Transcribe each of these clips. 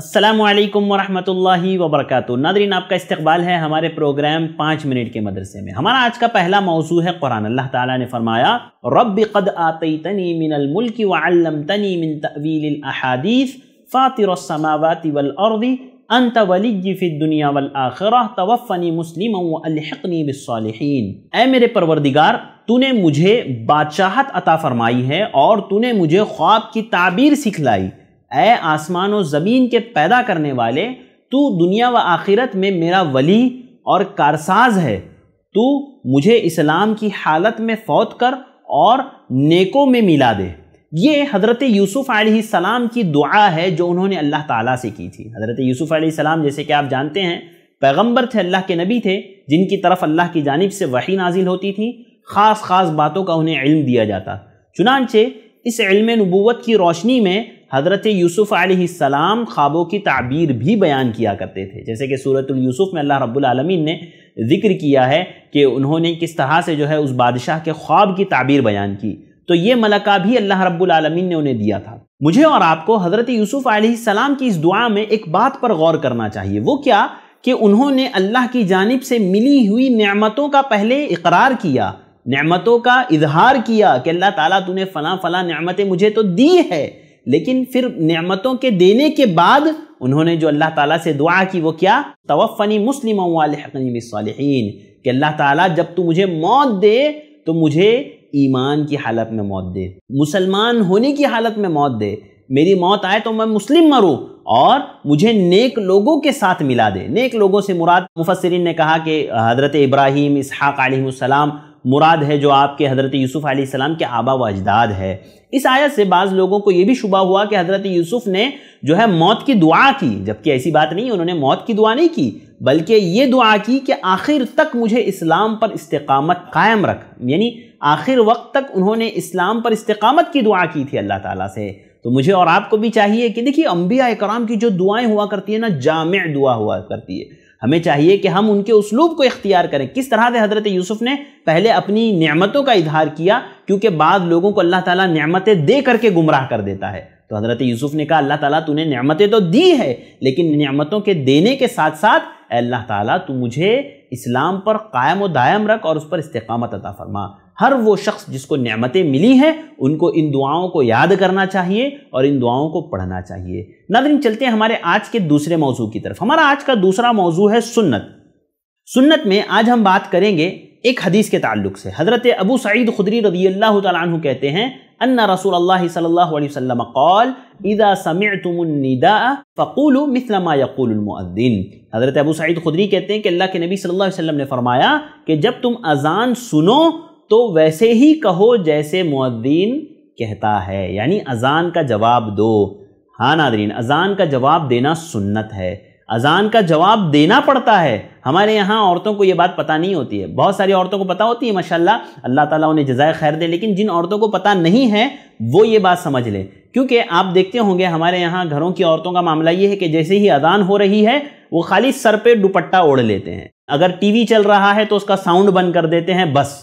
असलकम वरहमल वबरक नादरीन आपका इस्तबाल है हमारे प्रोग्राम पाँच मिनट के मदरसे में हमारा आज का पहला मौजू है कुरान अल्लाह ताला ने फरमाया रब कद आतई तनी मिनमुल्क वम तनी मिन तवील अहादीफ़ फ़ातिरसमावती वलर्दी अनत वलीफ़ी दुनिया वल आखरा तवफ़नी मुस्लिम वलहनी बिसालहीन ए मेरे परवरदिगार तूने मुझे बादशाहत अता फरमाई है और तूने मुझे ख्वाब की ताबीर सिखलाई ए आसमान और ज़मीन के पैदा करने वाले तू दुनिया व आखिरत में मेरा वली और कारसाज है तू मुझे इस्लाम की हालत में फौत कर और नेकों में मिला दे ये हज़रत यूसुफ़ सलाम की दुआ है जो उन्होंने अल्लाह ताला से की थी हज़रत यूसुफ़ सलाम जैसे कि आप जानते हैं पैगंबर थे अल्लाह के नबी थे जिनकी तरफ अल्लाह की जानब से वही नाजिल होती थी ख़ास ख़ास बातों का उन्हें इल्म दिया जाता चुनानचे इस इल्म नबूत की रोशनी में हज़रत यूसुफ़ आसमाम ख्वाबों की ताबीर भी बयान किया करते थे जैसे कि सूरत यूसुफ़ में अल्लाह रब्बुलमीन ने जिक्र किया है कि उन्होंने किस तरह से जो है उस बादशाह के ख्वाब की ताबीर बयान की तो ये मलका भी अल्लाह रब्लम ने उन्हें दिया था मुझे और आपको हज़रत यूसुफ़ आसमाम की इस दुआ में एक बात पर गौर करना चाहिए वो क्या कि उन्होंने अल्लाह की जानब से मिली हुई नमतों का पहले इकरार किया नमतों का इजहार किया कि अल्लाह ताला तूने फ़लाँ फ़लाँ नमतें मुझे तो दी है लेकिन फिर नेमतों के देने के बाद उन्होंने जो अल्लाह ताला से दुआ की वो क्या तवफ़नी मुस्लिम वालहकीन कि अल्लाह ताला जब तू मुझे मौत दे तो मुझे ईमान की हालत में मौत दे मुसलमान होने की हालत में मौत दे मेरी मौत आए तो मैं मुस्लिम मरूँ और मुझे नेक लोगों के साथ मिला दे नेक लोगों से मुराद मुफसरिन ने कहा कि हज़रत इब्राहिम इसहाक़ आलम मुराद है जो आपके हज़रत यूसुफ़ आसमाम के आबा व अजदाद है इस आयत से बाज़ लोगों को ये भी शुबा हुआ कि हज़रत यूसुफ़ ने जो है मौत की दुआ की जबकि ऐसी बात नहीं उन्होंने मौत की दुआ नहीं की बल्कि ये दुआ की कि आखिर तक मुझे इस्लाम पर इस्तकामत कायम रख यानी आखिर वक्त तक उन्होंने इस्लाम पर इस्तकामत की दुआ की थी अल्लाह ताला से तो मुझे और आपको भी चाहिए कि देखिए अम्बिया कराम की जो दुआएं हुआ करती है ना जाम दुआ हुआ करती है हमें चाहिए कि हम उनके उसलूब को इख्तियार करें किस तरह से हज़रत यूसुफ़ ने पहले अपनी नियमतों का इजहार किया क्योंकि बाद लोगों को अल्लाह ताला नियमतें दे करके गुमराह कर देता है तो हज़रत यूसुफ़ ने कहा अल्लाह ताला तूने नियमतें तो दी है लेकिन नियमतों के देने के साथ साथ अल्लाह ताला तू मुझे इस्लाम पर कायम व दायम रख और उस पर इस्तकामत अता फरमा हर वो शख्स जिसको नेमतें मिली हैं उनको इन दुआओं को याद करना चाहिए और इन दुआओं को पढ़ना चाहिए नादरीन चलते हैं हमारे आज के दूसरे मौजू की तरफ हमारा आज का दूसरा मौजू है सुन्नत सुन्नत में आज हम बात करेंगे एक हदीस के ताल्लुक से हज़रत अबू सईद खुदरी रदी अल्लाह तु कहते हैं अन्ना रसूल अल्लाह सल्लल्लाहु कौल इदा फकूल मिसलमा हज़रत अबू सईद खुदरी कहते हैं कि अल्लाह के नबी सल्लल्लाहु अलैहि वसल्लम ने फरमाया कि जब तुम अजान सुनो तो वैसे ही कहो जैसे मुद्दीन कहता है यानी अजान का जवाब दो हाँ नादरीन अजान का जवाब देना सुन्नत है अजान का जवाब देना पड़ता है हमारे यहाँ औरतों को ये बात पता नहीं होती है बहुत सारी औरतों को पता होती है माशाल्लाह अल्लाह ताला उन्हें जजाय खैर दे लेकिन जिन औरतों को पता नहीं है वो ये बात समझ लें क्योंकि आप देखते होंगे हमारे यहाँ घरों की औरतों का मामला ये है कि जैसे ही अजान हो रही है वो खाली सर पर दुपट्टा ओढ़ लेते हैं अगर टी चल रहा है तो उसका साउंड बंद कर देते हैं बस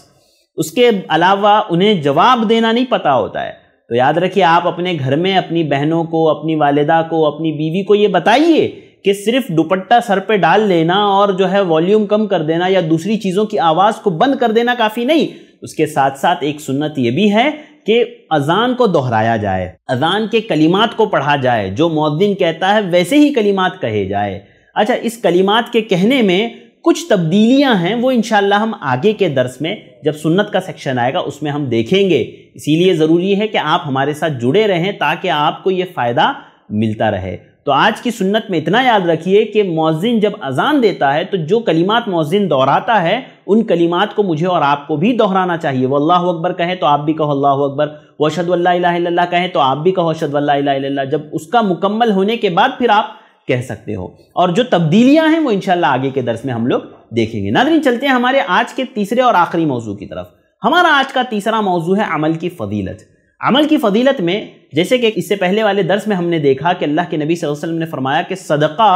उसके अलावा उन्हें जवाब देना नहीं पता होता है तो याद रखिए आप अपने घर में अपनी बहनों को अपनी वालिदा को अपनी बीवी को ये बताइए कि सिर्फ दुपट्टा सर पे डाल लेना और जो है वॉल्यूम कम कर देना या दूसरी चीज़ों की आवाज़ को बंद कर देना काफ़ी नहीं उसके साथ साथ एक सुन्नत ये भी है कि अजान को दोहराया जाए अजान के कलिमात को पढ़ा जाए जो मौदिन कहता है वैसे ही कलिमात कहे जाए अच्छा इस कलिमात के कहने में कुछ तब्दीलियां हैं वो इन हम आगे के दर्स में जब सुन्नत का सेक्शन आएगा उसमें हम देखेंगे इसीलिए ज़रूरी है कि आप हमारे साथ जुड़े रहें ताकि आपको ये फ़ायदा मिलता रहे तो आज की सुन्नत में इतना याद रखिए कि मौजिन जब अजान देता है तो जो कलिमात मौजिन दोहराता है उन कलिमात को मुझे और आपको भी दोहराना चाहिए वो अकबर कहें तो आप भी कहो अल्लाह अकबर वशद वल्ला कहें तो आप भी कहो अशद वल्ला जब उसका मुकम्मल होने के बाद फिर आप कह सकते हो और जो तब्दीलियां हैं वो इंशाल्लाह आगे के दर्स में हम लोग देखेंगे नादरी चलते हैं हमारे आज के तीसरे और आखिरी मौजू की तरफ हमारा आज का तीसरा मौजू है अमल की फ़दीलत अमल की फ़दीलत में जैसे कि इससे पहले वाले दर्स में हमने देखा कि अल्लाह के नबी वसल्लम ने फरमाया कि सदका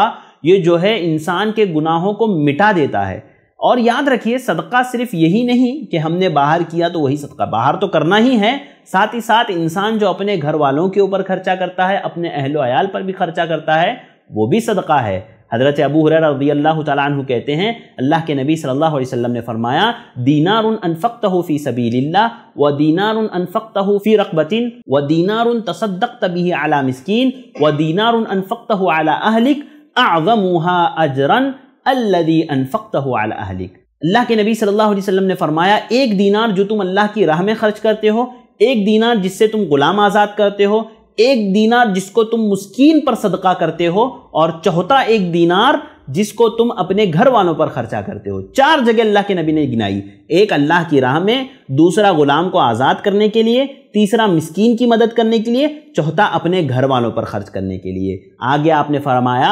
ये जो है इंसान के गुनाहों को मिटा देता है और याद रखिए सदका सिर्फ यही नहीं कि हमने बाहर किया तो वही सदका बाहर तो करना ही है साथ ही साथ इंसान जो अपने घर वालों के ऊपर खर्चा करता है अपने अहलो आयाल पर भी खर्चा करता है वो भी सदका है हज़रत अबू हुरर रजी अल्लाह तु कहते हैं अल्लाह के नबी सल्लल्लाहु अलैहि वसल्लम ने फरमाया दीनार अनफ़क्त हो फ़ी सबील्ला व दीनार अनफ़क्त हो फ़ी रकबतिन व दीनार तसदक तबी आला मिसकिन व दीनार अनफ़क्त हो आला अहलिक आज़मुहा अजरन अल्लदी अनफ़क्त हो आला अहलिक अल्लाह के नबी सल्लल्लाहु अलैहि वसल्लम ने फरमाया एक दीनार जो तुम अल्लाह की राह में खर्च करते हो एक दीनार जिससे तुम ग़ुलाम आज़ाद करते हो एक दीनार जिसको तुम मुस्किन पर सदका करते हो और चौथा एक दीनार जिसको तुम अपने घर वालों पर खर्चा करते हो चार जगह अल्लाह के नबी ने गिनाई एक अल्लाह की राह में दूसरा गुलाम को आज़ाद करने के लिए तीसरा मिस्कीन की मदद करने के लिए चौथा अपने घर वालों पर खर्च करने के लिए आगे आपने फरमाया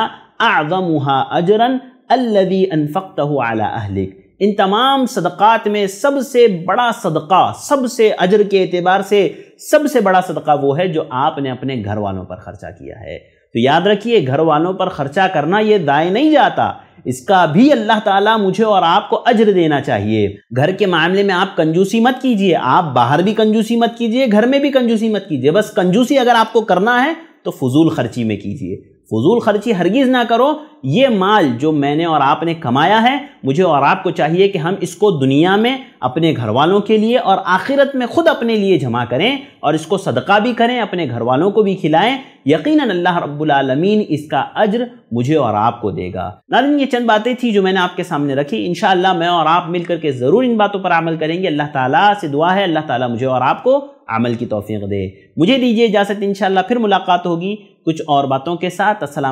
आज़मुहा अजरन अल्लदी अनफ़क्त अला अहलिक इन तमाम सदक़ात में सबसे बड़ा सदका सबसे अजर के अतबार से सबसे बड़ा सदका वो है जो आपने अपने घर वालों पर ख़र्चा किया है तो याद रखिए घर वालों पर ख़र्चा करना ये दाए नहीं जाता इसका भी अल्लाह ताला मुझे और आपको अजर देना चाहिए घर के मामले में आप कंजूसी मत कीजिए आप बाहर भी कंजूसी मत कीजिए घर में भी कंजूसी मत कीजिए बस कंजूसी अगर आपको करना है तो फजूल खर्ची में कीजिए फजूल खर्ची हरगिज़ ना करो ये माल जो मैंने और आपने कमाया है मुझे और आपको चाहिए कि हम इसको दुनिया में अपने घर वालों के लिए और आखिरत में ख़ुद अपने लिए जमा करें और इसको सदका भी करें अपने घर वालों को भी खिलाएं यकीन अल्लाह रब्बुलमीन इसका अज्र मुझे और आपको देगा नारिन ये चंद बातें थी जो मैंने आपके सामने रखी इन मैं और आप मिल करके ज़रूर इन बातों पर अमल करेंगे अल्लाह ताली से दुआ है अल्लाह ताली मुझे और आपको अमल की तोफ़ी दे मुझे दीजिए इजाज़त इन फिर मुलाकात होगी कुछ और बातों के साथ असल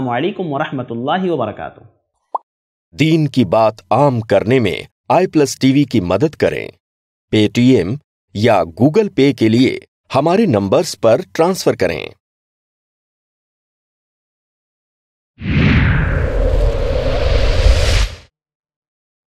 वरहमत ला वरक दीन की बात आम करने में आई प्लस टीवी की मदद करें पेटीएम या गूगल पे के लिए हमारे नंबर्स पर ट्रांसफ़र करें